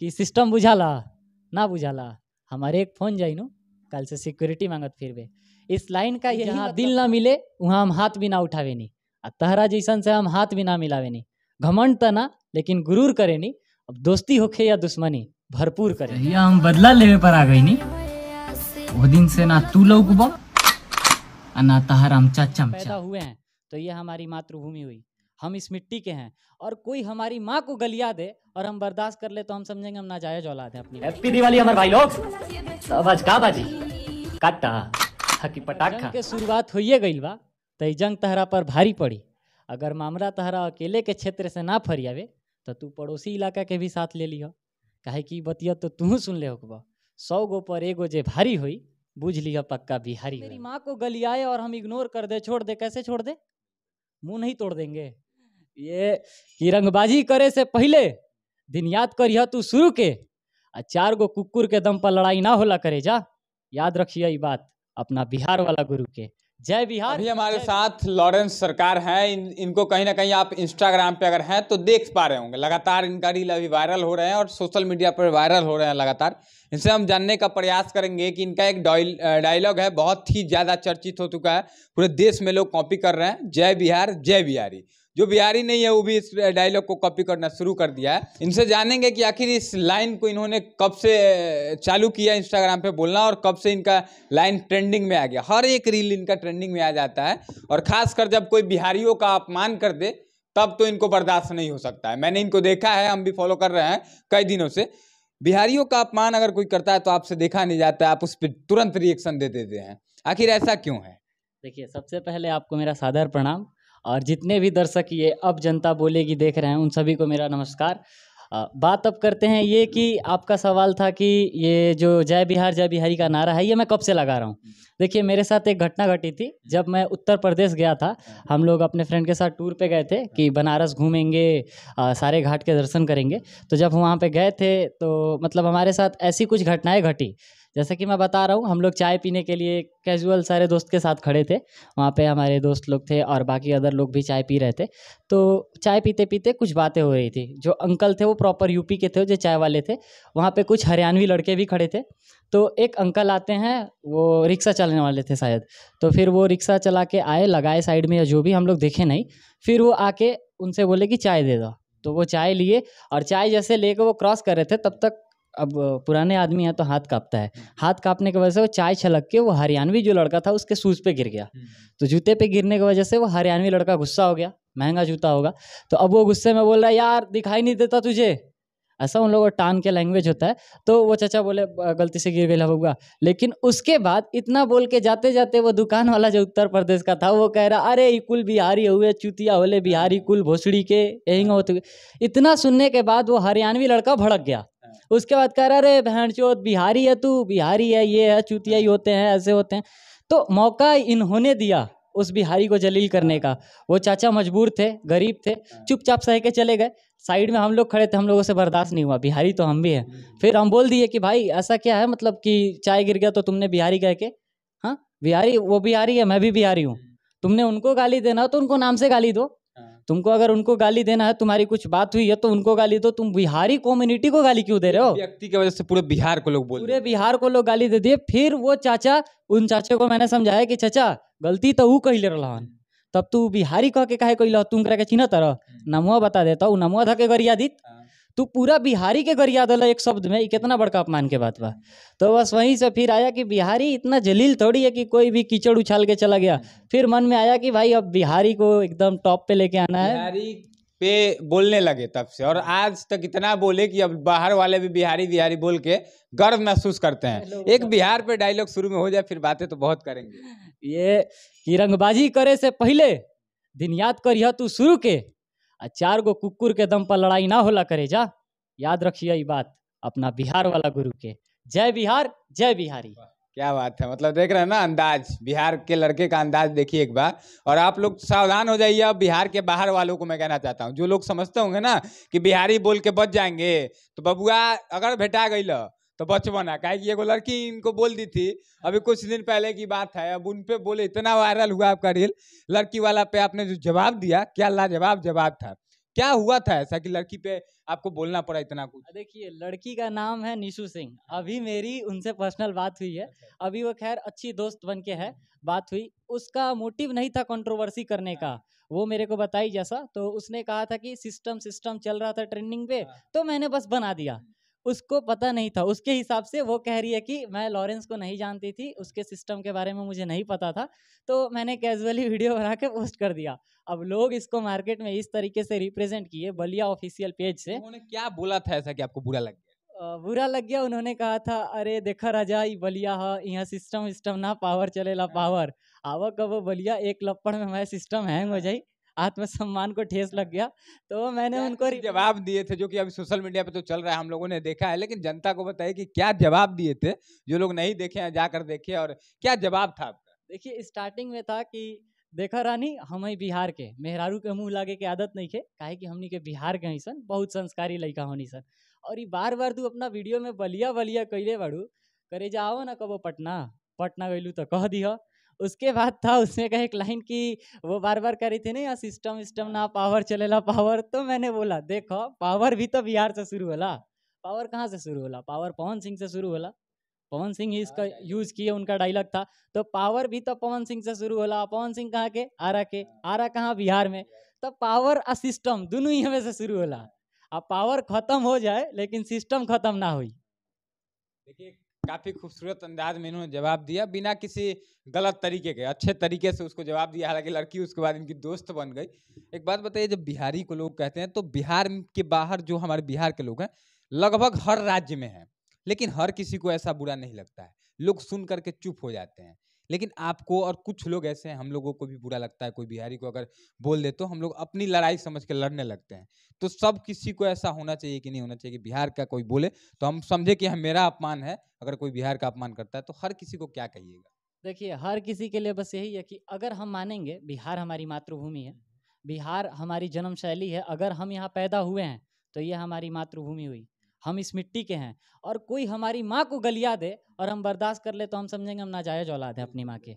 कि सिस्टम बुझाला ना बुझाला हमारे एक फोन जाई नो कल से सिक्योरिटी मांगत फिर वे इस लाइन का यही मतलब दिल ना मिले वहाँ हम हाथ भी ना उठावे नहीं आ तहरा जैसन से हम हाथ भी ना मिलावे नहीं घमंड तो ना लेकिन गुरूर करे नहीं अब दोस्ती होखे या दुश्मनी भरपूर करे तो या हम बदला लेवे पर आ गई नहीं वो दिन से ना तू लोग ना तहरा हम चाचा पैदा हुए हैं तो ये हमारी मातृभूमि हुई हम इस मिट्टी के हैं और कोई हमारी माँ को गलिया दे और हम बर्दाश्त कर ले तो हम समझेंगे हम नाजायज औलाद है अपनी हैप्पी दिवाली हमारे भाई लोग का बाजी काटा हकी पटाखा के शुरुआत होइए गई बा तो जंग तहरा पर भारी पड़ी अगर मामला तहरा अकेले के क्षेत्र से ना फरियावे तो तू पड़ोसी इलाका के भी साथ ले लिह काहे कि बतिया तो तू सुन ले होकबा सौ गो पर एगो जे भारी हुई बुझ लिया पक्का बिहारी मेरी माँ को गलियाए और हम इग्नोर कर दे छोड़ दे कैसे छोड़ दे मुंह नहीं तोड़ देंगे ये कि रंगबाजी करे से पहले दिन याद करिए तू शुरू के आ चार गो कुकुर के दम पर लड़ाई ना होला करे जा याद रखिए ये बात अपना बिहार वाला गुरु के जय बिहार अभी हमारे साथ लॉरेंस सरकार हैं इन इनको कहीं ना कहीं आप इंस्टाग्राम पे अगर हैं तो देख पा रहे होंगे लगातार इनका रील अभी वायरल हो रहे हैं और सोशल मीडिया पर वायरल हो रहे हैं लगातार इनसे हम जानने का प्रयास करेंगे कि इनका एक डायलॉग है बहुत ही ज़्यादा चर्चित हो चुका है पूरे देश में लोग कॉपी कर रहे हैं जय बिहार जय बिहारी जो बिहारी नहीं है वो भी इस डायलॉग को कॉपी करना शुरू कर दिया है इनसे जानेंगे कि आखिर इस लाइन को इन्होंने कब से चालू किया इंस्टाग्राम पे बोलना और कब से इनका लाइन ट्रेंडिंग में आ गया हर एक रील इनका ट्रेंडिंग में आ जाता है और खासकर जब कोई बिहारियों का अपमान कर दे तब तो इनको बर्दाश्त नहीं हो सकता है मैंने इनको देखा है हम भी फॉलो कर रहे हैं कई दिनों से बिहारियों का अपमान अगर कोई करता है तो आपसे देखा नहीं जाता है आप उस पर तुरंत रिएक्शन दे देते हैं आखिर ऐसा क्यों है देखिए सबसे पहले आपको मेरा सादर प्रणाम और जितने भी दर्शक ये अब जनता बोलेगी देख रहे हैं उन सभी को मेरा नमस्कार बात अब करते हैं ये कि आपका सवाल था कि ये जो जय बिहार जय बिहारी का नारा है ये मैं कब से लगा रहा हूँ देखिए मेरे साथ एक घटना घटी थी जब मैं उत्तर प्रदेश गया था हम लोग अपने फ्रेंड के साथ टूर पे गए थे कि बनारस घूमेंगे सारे घाट के दर्शन करेंगे तो जब हम वहाँ पे गए थे तो मतलब हमारे साथ ऐसी कुछ घटनाएं घटी जैसे कि मैं बता रहा हूँ हम लोग चाय पीने के लिए कैजुअल सारे दोस्त के साथ खड़े थे वहाँ पे हमारे दोस्त लोग थे और बाकी अदर लोग भी चाय पी रहे थे तो चाय पीते पीते कुछ बातें हो रही थी जो अंकल थे वो प्रॉपर यूपी के थे जो चाय वाले थे वहाँ पर कुछ हरियाणवी लड़के भी खड़े थे तो एक अंकल आते हैं वो रिक्शा चलाने वाले थे शायद तो फिर वो रिक्शा चला के आए लगाए साइड में या जो भी हम लोग देखे नहीं फिर वो आके उनसे बोले कि चाय दे दो तो वो चाय लिए और चाय जैसे लेके वो क्रॉस कर रहे थे तब तक अब पुराने आदमी है तो हाथ कांपता है हाथ कांपने की वजह से वो चाय छलक के वो हरियाणवी जो लड़का था उसके शूज़ पे गिर गया हम्म। तो जूते पे गिरने की वजह से वो हरियाणवी लड़का गुस्सा हो गया महंगा जूता होगा तो अब वो गुस्से में बोल रहा है यार दिखाई नहीं देता तुझे ऐसा उन लोगों टान के लैंग्वेज होता है तो वो चाचा बोले गलती से गिर गया होगा लेकिन उसके बाद इतना बोल के जाते जाते वो दुकान वाला जो उत्तर प्रदेश का था वो कह रहा अरे ये कुल बिहारी हुए चुतिया होले बिहारी कुल भोसड़ी के यही होते इतना सुनने के बाद वो हरियाणवी लड़का भड़क गया उसके बाद कह रहा अरे बहन चोत बिहारी है तू बिहारी है ये है चूतिया ही होते हैं ऐसे होते हैं तो मौका इन्होंने दिया उस बिहारी को जलील करने का वो चाचा मजबूर थे गरीब थे हाँ। चुपचाप सह के चले गए साइड में हम लोग खड़े थे हम लोगों से बर्दाश्त नहीं हुआ बिहारी तो हम भी हैं हम्म। फिर हम बोल दिए कि भाई ऐसा क्या है मतलब कि चाय गिर गया तो तुमने बिहारी कह के हाँ बिहारी वो बिहारी है मैं भी बिहारी हूँ हम्म। तुमने उनको गाली देना तो उनको नाम से गाली दो तुमको अगर उनको गाली देना है तुम्हारी कुछ बात हुई है तो उनको गाली दो तुम बिहारी कम्युनिटी को गाली क्यों दे रहे हो व्यक्ति की वजह से पूरे बिहार को लोग बोल पूरे बिहार को लोग गाली दे दिए फिर वो चाचा उन चाचे को मैंने समझाया कि चाचा गलती तो ऊ रहा हन तब तू बिहारी कह के काहे लो तुम करके चिन्ह तरह हम्म। नमुआ बता देता हूँ नमुआ धके गरिया दीत हाँ। तू पूरा बिहारी के गरिया दल एक शब्द में कितना बड़का अपमान के बात बा तो बस वहीं से फिर आया कि बिहारी इतना जलील थोड़ी है कि कोई भी कीचड़ उछाल के चला गया फिर मन में आया कि भाई अब बिहारी को एकदम टॉप पे लेके आना है बिहारी पे बोलने लगे तब से और आज तक इतना बोले कि अब बाहर वाले भी बिहारी बिहारी बोल के गर्व महसूस करते हैं एक तो- बिहार पे डायलॉग शुरू में हो जाए फिर बातें तो बहुत करेंगे ये कि रंगबाजी करे से पहले दिन याद करिए तू शुरू के चार गो कुकुर के दम पर लड़ाई ना होला करे जा याद रखिए ये बात अपना बिहार वाला गुरु के जय बिहार जय बिहारी क्या बात है मतलब देख रहे हैं ना अंदाज बिहार के लड़के का अंदाज देखिए एक बार और आप लोग सावधान हो जाइए अब बिहार के बाहर वालों को मैं कहना चाहता हूँ जो लोग समझते होंगे ना कि बिहारी बोल के बच जाएंगे तो बबुआ अगर भेटा गई तो है का एगो लड़की इनको बोल दी थी अभी कुछ दिन पहले की बात है अब उन पे बोले इतना वायरल हुआ आपका रील लड़की वाला पे आपने जो जवाब दिया क्या लाजवाब जवाब था क्या हुआ था ऐसा कि लड़की पे आपको बोलना पड़ा इतना कुछ देखिए लड़की का नाम है निशु सिंह अभी मेरी उनसे पर्सनल बात हुई है अच्छा। अभी वो खैर अच्छी दोस्त बन के है बात हुई उसका मोटिव नहीं था कंट्रोवर्सी करने का हाँ। वो मेरे को बताई जैसा तो उसने कहा था कि सिस्टम सिस्टम चल रहा था ट्रेंडिंग पे हाँ। तो मैंने बस बना दिया उसको पता नहीं था उसके हिसाब से वो कह रही है कि मैं लॉरेंस को नहीं जानती थी उसके सिस्टम के बारे में मुझे नहीं पता था तो मैंने कैजुअली वीडियो बना के पोस्ट कर दिया अब लोग इसको मार्केट में इस तरीके से रिप्रेजेंट किए बलिया ऑफिशियल पेज से उन्होंने क्या बोला था ऐसा कि आपको बुरा लग गया बुरा लग गया उन्होंने कहा था अरे देखा राजा ये बलिया है हाँ, यहाँ सिस्टम विस्टम ना पावर ला पावर आवा कब बलिया एक लपड़ में मैं सिस्टम हैंग हो हाँ। जाई आत्मसम्मान को ठेस लग गया तो मैंने उनको जवाब दिए थे जो कि अभी सोशल मीडिया पे तो चल रहा है हम लोगों ने देखा है लेकिन जनता को बताइए कि क्या जवाब दिए थे जो लोग नहीं देखे हैं जाकर देखे और क्या जवाब था आपका देखिए स्टार्टिंग में था कि देखा रानी हम बिहार के मेहरारू के मुंह लागे के आदत नहीं थे काहे कि हमनी के बिहार के ही सन बहुत संस्कारी लड़का होनी सन और ये बार बार तू अपना वीडियो में बलिया बलिया कैले बड़ू करे जाओ ना कबो पटना पटना गैलू तो कह दीह उसके बाद था उसने कहा एक लाइन की वो बार बार करी थी ना सिस्टम विस्टम ना पावर चलेला पावर तो मैंने बोला देखो पावर भी तो बिहार से शुरू होला पावर कहाँ से शुरू होला पावर पवन सिंह से शुरू होला पवन सिंह ही हाँ, इसका यूज हाँ, हाँ। किए उनका डायलॉग था तो पावर भी तो पवन सिंह से शुरू होला पवन सिंह कहाँ के आरा के आरा कहाँ बिहार में तो पावर और सिस्टम दोनों ही हमें से शुरू होला अब पावर खत्म हो जाए लेकिन सिस्टम खत्म ना हुई देखिए काफ़ी खूबसूरत अंदाज में इन्होंने जवाब दिया बिना किसी गलत तरीके के अच्छे तरीके से उसको जवाब दिया हालांकि लड़की उसके बाद इनकी दोस्त बन गई एक बात बताइए जब बिहारी को लोग कहते हैं तो बिहार के बाहर जो हमारे बिहार के लोग हैं लगभग हर राज्य में हैं लेकिन हर किसी को ऐसा बुरा नहीं लगता है लोग सुन करके चुप हो जाते हैं लेकिन आपको और कुछ लोग ऐसे हैं हम लोगों को भी बुरा लगता है कोई बिहारी को अगर बोल दे तो हम लोग अपनी लड़ाई समझ के लड़ने लगते हैं तो सब किसी को ऐसा होना चाहिए कि नहीं होना चाहिए कि बिहार का कोई बोले तो हम समझे कि हम मेरा अपमान है अगर कोई बिहार का अपमान करता है तो हर किसी को क्या कहिएगा देखिए हर किसी के लिए बस यही है कि अगर हम मानेंगे बिहार हमारी मातृभूमि है बिहार हमारी जन्म शैली है अगर हम यहाँ पैदा हुए हैं तो ये हमारी मातृभूमि हुई हम इस मिट्टी के हैं और कोई हमारी माँ को गलिया दे और हम बर्दाश्त कर ले तो हम समझेंगे हम नाजायज औलाद हैं अपनी माँ के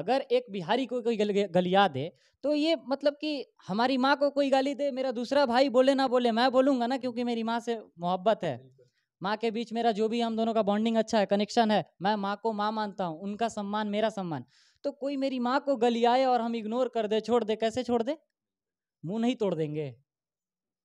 अगर एक बिहारी को कोई गलिया दे तो ये मतलब कि हमारी माँ को कोई गाली दे मेरा दूसरा भाई बोले ना बोले मैं बोलूँगा ना क्योंकि मेरी माँ से मोहब्बत है माँ के बीच मेरा जो भी हम दोनों का बॉन्डिंग अच्छा है कनेक्शन है मैं माँ को माँ मानता हूँ उनका सम्मान मेरा सम्मान तो कोई मेरी माँ को गलियाए और हम इग्नोर कर दे छोड़ दे कैसे छोड़ दे मुंह नहीं तोड़ देंगे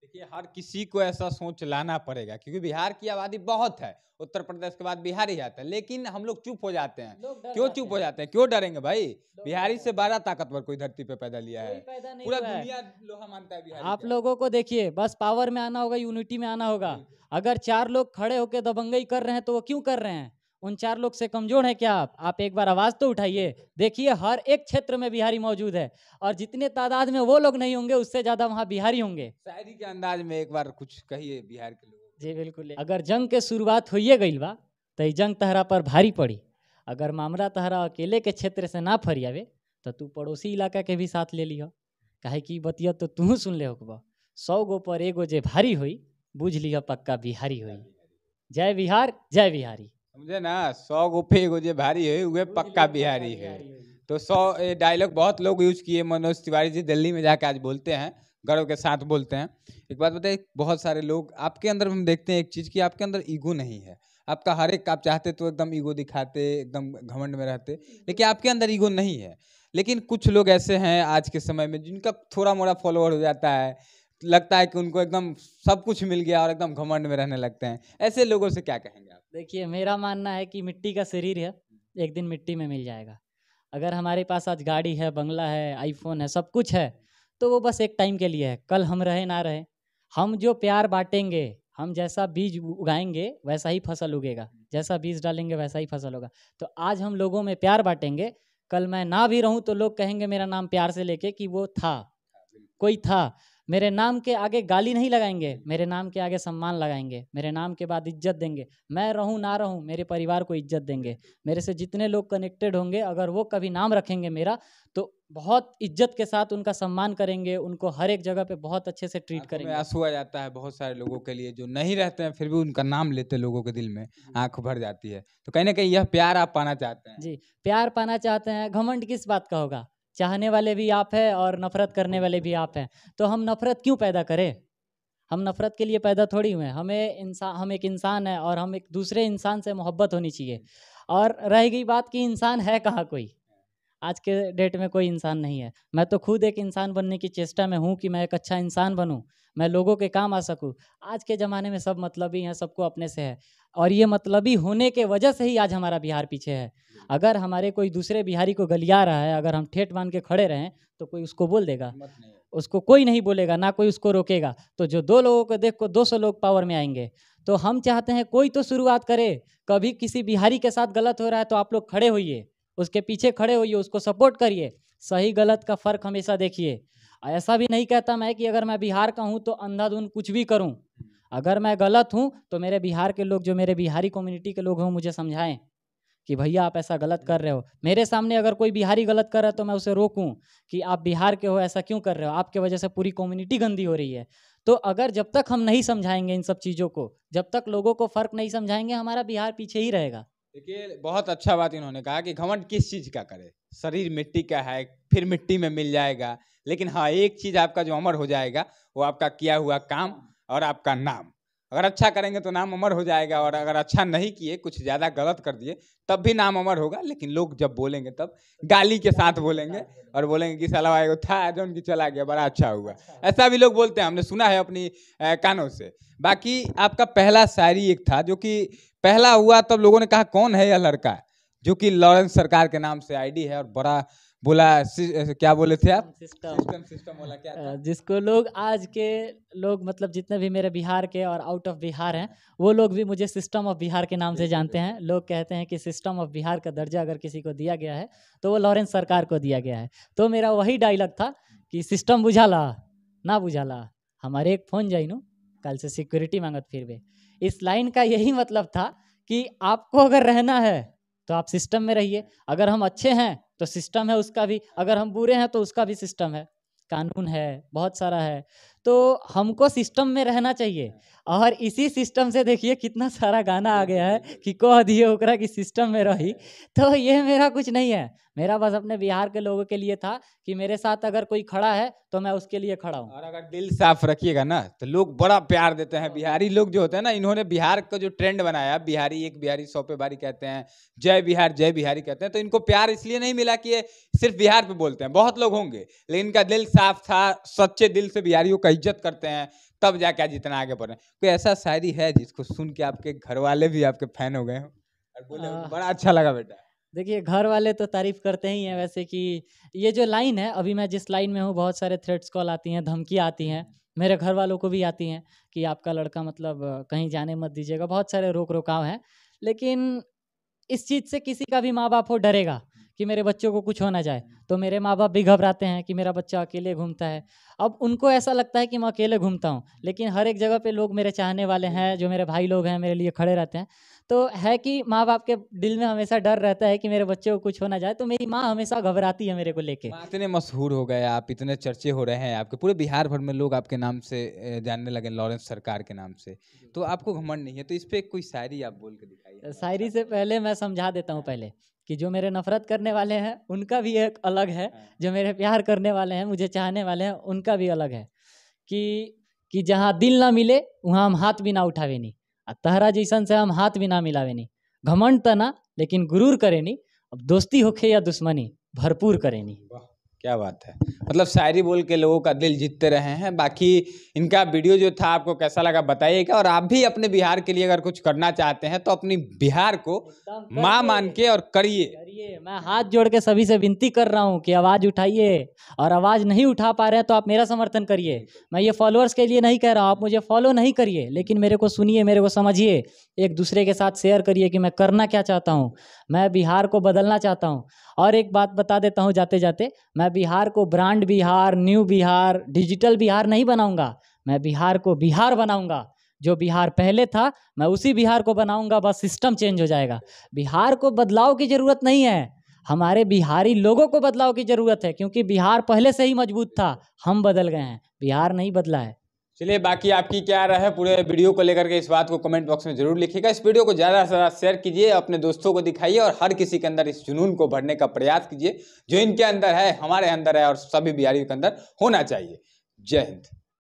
देखिए हर किसी को ऐसा सोच लाना पड़ेगा क्योंकि बिहार की आबादी बहुत है उत्तर प्रदेश के बाद बिहार ही आता है लेकिन हम लोग चुप हो जाते हैं क्यों चुप हो जाते हैं क्यों डरेंगे भाई बिहारी से बड़ा ताकतवर कोई धरती पे पैदा लिया है पूरा दुनिया लोहा मानता है बिहार आप लोगों को देखिए बस पावर में आना होगा यूनिटी में आना होगा अगर चार लोग खड़े होकर दबंगई कर रहे हैं तो वो क्यों कर रहे हैं उन चार लोग से कमजोर हैं क्या आप आप एक बार आवाज़ तो उठाइए देखिए हर एक क्षेत्र में बिहारी मौजूद है और जितने तादाद में वो लोग नहीं होंगे उससे ज़्यादा वहाँ बिहारी होंगे शायरी के अंदाज में एक बार कुछ कहिए बिहार के लोग जी बिल्कुल अगर जंग के शुरुआत होइए गई बा तो जंग तहरा पर भारी पड़ी अगर मामला तहरा अकेले के क्षेत्र से ना फरियावे तो तू पड़ोसी इलाका के भी साथ ले लिह कहे की बतिया तो तू सुन ले होकब सौ गो पर एगो जे भारी हुई बुझ लिया पक्का बिहारी हुई जय बिहार जय बिहारी मुझे ना सौ गुफे गुजे भारी है वे पक्का बिहारी है तो सौ ये डायलॉग बहुत लोग यूज किए मनोज तिवारी जी दिल्ली में जाकर आज बोलते हैं गर्व के साथ बोलते हैं एक बात बताइए बहुत सारे लोग आपके अंदर हम देखते हैं एक चीज़ की आपके अंदर ईगो नहीं है आपका हर एक आप चाहते तो एकदम ईगो दिखाते एकदम घमंड में रहते लेकिन आपके अंदर ईगो नहीं है लेकिन कुछ लोग ऐसे हैं आज के समय में जिनका थोड़ा मोड़ा फॉलोअर हो जाता है लगता है कि उनको एकदम सब कुछ मिल गया और एकदम घमंड में रहने लगते हैं ऐसे लोगों से क्या कहेंगे आप देखिए मेरा मानना है कि मिट्टी का शरीर है एक दिन मिट्टी में मिल जाएगा अगर हमारे पास आज गाड़ी है बंगला है आईफोन है सब कुछ है तो वो बस एक टाइम के लिए है कल हम रहे ना रहे हम जो प्यार बांटेंगे हम जैसा बीज उगाएंगे वैसा ही फसल उगेगा जैसा बीज डालेंगे वैसा ही फसल होगा तो आज हम लोगों में प्यार बांटेंगे कल मैं ना भी रहूं तो लोग कहेंगे मेरा नाम प्यार से लेके कि वो था हाँ, कोई था मेरे नाम के आगे गाली नहीं लगाएंगे मेरे नाम के आगे सम्मान लगाएंगे मेरे नाम के बाद इज्जत देंगे मैं रहूं ना रहूं मेरे परिवार को इज्जत देंगे मेरे से जितने लोग कनेक्टेड होंगे अगर वो कभी नाम रखेंगे मेरा तो बहुत इज्जत के साथ उनका सम्मान करेंगे उनको हर एक जगह पे बहुत अच्छे से ट्रीट करेंगे आंसू आ जाता है बहुत सारे लोगों के लिए जो नहीं रहते हैं फिर भी उनका नाम लेते लोगों के दिल में आंख भर जाती है तो कहीं ना कहीं यह प्यार आप पाना चाहते हैं जी प्यार पाना चाहते हैं घमंड किस बात का होगा चाहने वाले भी आप हैं और नफ़रत करने वाले भी आप हैं तो हम नफ़रत क्यों पैदा करें हम नफ़रत के लिए पैदा थोड़ी हुए हमें इंसान हम एक इंसान है और हम एक दूसरे इंसान से मोहब्बत होनी चाहिए और रह गई बात कि इंसान है कहाँ कोई आज के डेट में कोई इंसान नहीं है मैं तो खुद एक इंसान बनने की चेष्टा में हूँ कि मैं एक अच्छा इंसान बनूँ मैं लोगों के काम आ सकूँ आज के ज़माने में सब मतलबी हैं सबको अपने से है और ये मतलबी होने के वजह से ही आज हमारा बिहार पीछे है अगर हमारे कोई दूसरे बिहारी को गलिया रहा है अगर हम ठेठ बांध के खड़े रहें तो कोई उसको बोल देगा उसको कोई नहीं बोलेगा ना कोई उसको रोकेगा तो जो दो लोगों को देख को दो सौ लोग पावर में आएंगे तो हम चाहते हैं कोई तो शुरुआत करे कभी किसी बिहारी के साथ गलत हो रहा है तो आप लोग खड़े होइए उसके पीछे खड़े होइए उसको सपोर्ट करिए सही गलत का फ़र्क हमेशा देखिए ऐसा भी नहीं कहता मैं कि अगर मैं बिहार का हूँ तो अंधाधुन कुछ भी करूँ अगर मैं गलत हूँ तो मेरे बिहार के लोग जो मेरे बिहारी कम्युनिटी के लोग हों मुझे समझाएं कि भैया आप ऐसा गलत कर रहे हो मेरे सामने अगर कोई बिहारी गलत कर रहा है तो मैं उसे रोकूं कि आप बिहार के हो ऐसा क्यों कर रहे हो आपके वजह से पूरी कम्युनिटी गंदी हो रही है तो अगर जब तक हम नहीं समझाएंगे इन सब चीज़ों को जब तक लोगों को फ़र्क नहीं समझाएंगे हमारा बिहार पीछे ही रहेगा देखिए बहुत अच्छा बात इन्होंने कहा कि घमंड किस चीज़ का करे शरीर मिट्टी का है फिर मिट्टी में मिल जाएगा लेकिन हाँ एक चीज़ आपका जो अमर हो जाएगा वो आपका किया हुआ काम और आपका नाम अगर अच्छा करेंगे तो नाम अमर हो जाएगा और अगर अच्छा नहीं किए कुछ ज़्यादा गलत कर दिए तब भी नाम अमर होगा लेकिन लोग जब बोलेंगे तब गाली के साथ बोलेंगे और बोलेंगे कि सलाह भाई था जो उनकी चला गया बड़ा अच्छा हुआ ऐसा भी लोग बोलते हैं हमने सुना है अपनी कानों से बाकी आपका पहला शायरी एक था जो कि पहला हुआ तब तो लोगों ने कहा कौन है यह लड़का जो कि लॉरेंस सरकार के नाम से आईडी है और बड़ा बोला क्या बोले थे आप सिस्टम सिस्टम सिस्टम बोला क्या था? जिसको लोग आज के लोग मतलब जितने भी मेरे बिहार के और आउट ऑफ बिहार हैं वो लोग भी मुझे सिस्टम ऑफ बिहार के नाम से जानते हैं लोग कहते हैं कि सिस्टम ऑफ बिहार का दर्जा अगर किसी को दिया गया है तो वो लॉरेंस सरकार को दिया गया है तो मेरा वही डायलॉग था कि सिस्टम बुझाला ना बुझाला हमारे एक फोन जाइनू कल से सिक्योरिटी मांगत फिर भी इस लाइन का यही मतलब था कि आपको अगर रहना है तो आप सिस्टम में रहिए अगर हम अच्छे हैं तो सिस्टम है उसका भी अगर हम बुरे हैं तो उसका भी सिस्टम है कानून है बहुत सारा है तो हमको सिस्टम में रहना चाहिए और इसी सिस्टम से देखिए कितना सारा गाना आ गया है कि कह दिए ओकरा कि सिस्टम में रही तो ये मेरा कुछ नहीं है मेरा बस अपने बिहार के लोगों के लिए था कि मेरे साथ अगर कोई खड़ा है तो मैं उसके लिए खड़ा हूँ और अगर दिल साफ रखिएगा ना तो लोग बड़ा प्यार देते हैं बिहारी लोग जो होते हैं ना इन्होंने बिहार का जो ट्रेंड बनाया बिहारी एक बिहारी सौ पे बारी कहते हैं जय बिहार जय बिहारी कहते हैं तो इनको प्यार इसलिए नहीं मिला कि ये सिर्फ बिहार पे बोलते हैं बहुत लोग होंगे लेकिन इनका दिल साफ था सच्चे दिल से बिहारियों का उसका इज्जत करते हैं तब जाके आज इतना आगे बढ़ रहे हैं कोई ऐसा शायरी है जिसको सुन के आपके घर वाले भी आपके फैन हो गए हो और बोले बड़ा अच्छा लगा बेटा देखिए घर वाले तो तारीफ करते ही हैं वैसे कि ये जो लाइन है अभी मैं जिस लाइन में हूँ बहुत सारे थ्रेड्स कॉल आती हैं धमकी आती हैं मेरे घर वालों को भी आती हैं कि आपका लड़का मतलब कहीं जाने मत दीजिएगा बहुत सारे रोक रोकाव हैं लेकिन इस चीज़ से किसी का भी माँ बाप हो डरेगा कि मेरे बच्चों को कुछ हो ना जाए तो मेरे माँ बाप भी घबराते हैं कि मेरा बच्चा अकेले घूमता है अब उनको ऐसा लगता है कि मैं अकेले घूमता हूँ लेकिन हर एक जगह पे लोग मेरे चाहने वाले हैं जो मेरे भाई लोग हैं मेरे लिए खड़े रहते हैं तो है कि माँ बाप के दिल में हमेशा डर रहता है कि मेरे बच्चे को कुछ होना जाए तो मेरी माँ हमेशा घबराती है मेरे को लेके इतने मशहूर हो गए आप इतने चर्चे हो रहे हैं आपके पूरे बिहार भर में लोग आपके नाम से जानने लगे लॉरेंस सरकार के नाम से तो आपको घमंड नहीं है तो इस पर कोई शायरी आप बोल के दिखाइए शायरी से पहले मैं समझा देता हूँ पहले कि जो मेरे नफरत करने वाले हैं उनका भी एक अलग है हाँ। जो मेरे प्यार करने वाले हैं मुझे चाहने वाले हैं उनका भी अलग है कि कि जहाँ दिल ना मिले वहाँ हम हाथ भी ना उठावे नहीं आ तहरा जैसन से हम हाथ भी ना मिलावे नहीं घमंड तो ना लेकिन गुरूर करे नहीं अब दोस्ती होखे या दुश्मनी भरपूर करे नहीं क्या बात है मतलब शायरी बोल के लोगों का दिल जीतते रहे हैं बाकी इनका वीडियो जो था आपको कैसा लगा बताइएगा और आप भी अपने बिहार के लिए अगर कुछ करना चाहते हैं तो अपनी बिहार को माँ मान के और करिए मैं हाथ जोड़ के सभी से विनती कर रहा हूँ कि आवाज़ उठाइए और आवाज़ नहीं उठा पा रहे हैं तो आप मेरा समर्थन करिए मैं ये फॉलोअर्स के लिए नहीं कह रहा हूँ आप मुझे फॉलो नहीं करिए लेकिन मेरे को सुनिए मेरे को समझिए एक दूसरे के साथ शेयर करिए कि मैं करना क्या चाहता हूँ मैं बिहार को बदलना चाहता हूँ और एक बात बता देता हूँ जाते जाते मैं मैं बिहार को brand Bihar new Bihar digital Bihar नहीं बनाऊंगा मैं बिहार को बिहार बनाऊंगा जो बिहार पहले था मैं उसी बिहार को बनाऊंगा बस सिस्टम चेंज हो जाएगा बिहार को बदलाव की ज़रूरत नहीं है हमारे बिहारी लोगों को बदलाव की ज़रूरत है क्योंकि बिहार पहले से ही मजबूत था हम बदल गए हैं बिहार नहीं बदला है चलिए बाकी आपकी क्या राय है पूरे वीडियो को लेकर के इस बात को कमेंट बॉक्स में जरूर लिखिएगा इस वीडियो को ज़्यादा से ज़्यादा शेयर कीजिए अपने दोस्तों को दिखाइए और हर किसी के अंदर इस जुनून को भरने का प्रयास कीजिए जो इनके अंदर है हमारे अंदर है और सभी बिहारियों के अंदर होना चाहिए जय हिंद